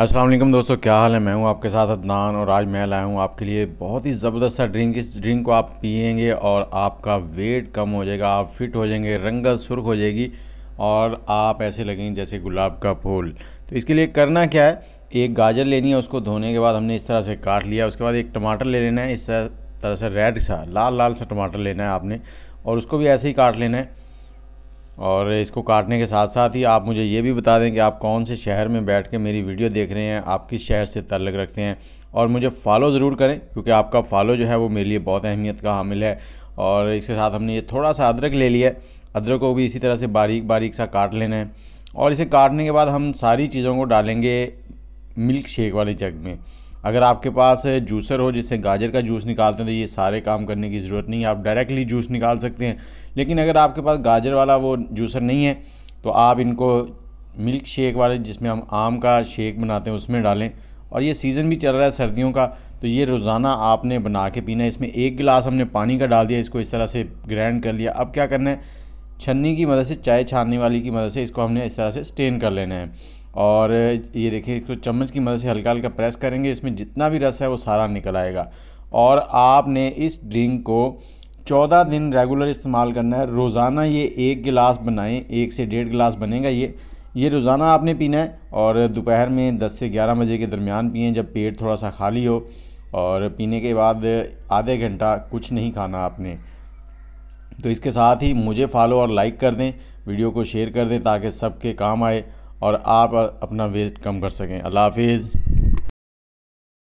असलम दोस्तों क्या हाल है मैं हूँ आपके साथ अदनान और आज मैं लाया हूँ आपके लिए बहुत ही ज़बरदस्त सा ड्रिंक इस ड्रिंक को आप पियेंगे और आपका वेट कम हो जाएगा आप फिट हो जाएंगे रंगत सुर्ख हो जाएगी और आप ऐसे लगेंगे जैसे गुलाब का फूल तो इसके लिए करना क्या है एक गाजर लेनी है उसको धोने के बाद हमने इस तरह से काट लिया उसके बाद एक टमाटर ले लेना है इस तरह से रेड सा लाल लाल सा टमाटर लेना है आपने और उसको भी ऐसे ही काट लेना है और इसको काटने के साथ साथ ही आप मुझे ये भी बता दें कि आप कौन से शहर में बैठ के मेरी वीडियो देख रहे हैं आप किस शहर से तल्लक रखते हैं और मुझे फ़ॉलो ज़रूर करें क्योंकि आपका फ़ॉलो जो है वो मेरे लिए बहुत अहमियत का हामिल है और इसके साथ हमने ये थोड़ा सा अदरक ले लिया है अदरक को भी इसी तरह से बारीक बारीक सा काट लेना है और इसे काटने के बाद हम सारी चीज़ों को डालेंगे मिल्क शेक वाले जग में अगर आपके पास जूसर हो जिससे गाजर का जूस निकालते हैं तो ये सारे काम करने की ज़रूरत नहीं है आप डायरेक्टली जूस निकाल सकते हैं लेकिन अगर आपके पास गाजर वाला वो जूसर नहीं है तो आप इनको मिल्क शेक वाले जिसमें हम आम का शेक बनाते हैं उसमें डालें और ये सीज़न भी चल रहा है सर्दियों का तो ये रोज़ाना आपने बना के पीना है इसमें एक गिलास हमने पानी का डाल दिया इसको इस तरह से ग्राइंड कर लिया अब क्या करना है छन्नी की मदद से चाय छानने वाली की मदद से इसको हमने इस तरह से स्टेन कर लेना है और ये देखिए इसको चम्मच की मदद से हल्का हल्का प्रेस करेंगे इसमें जितना भी रस है वो सारा निकल आएगा और आपने इस ड्रिंक को चौदह दिन रेगुलर इस्तेमाल करना है रोज़ाना ये एक गिलास बनाएं एक से डेढ़ गिलास बनेगा ये ये रोज़ाना आपने पीना है और दोपहर में 10 से 11 बजे के दरमियान पिए जब पेट थोड़ा सा खाली हो और पीने के बाद आधे घंटा कुछ नहीं खाना आपने तो इसके साथ ही मुझे फॉलो और लाइक कर दें वीडियो को शेयर कर दें ताकि सबके काम आए और आप अपना वेट कम कर सकें अल्लाह हाफिज़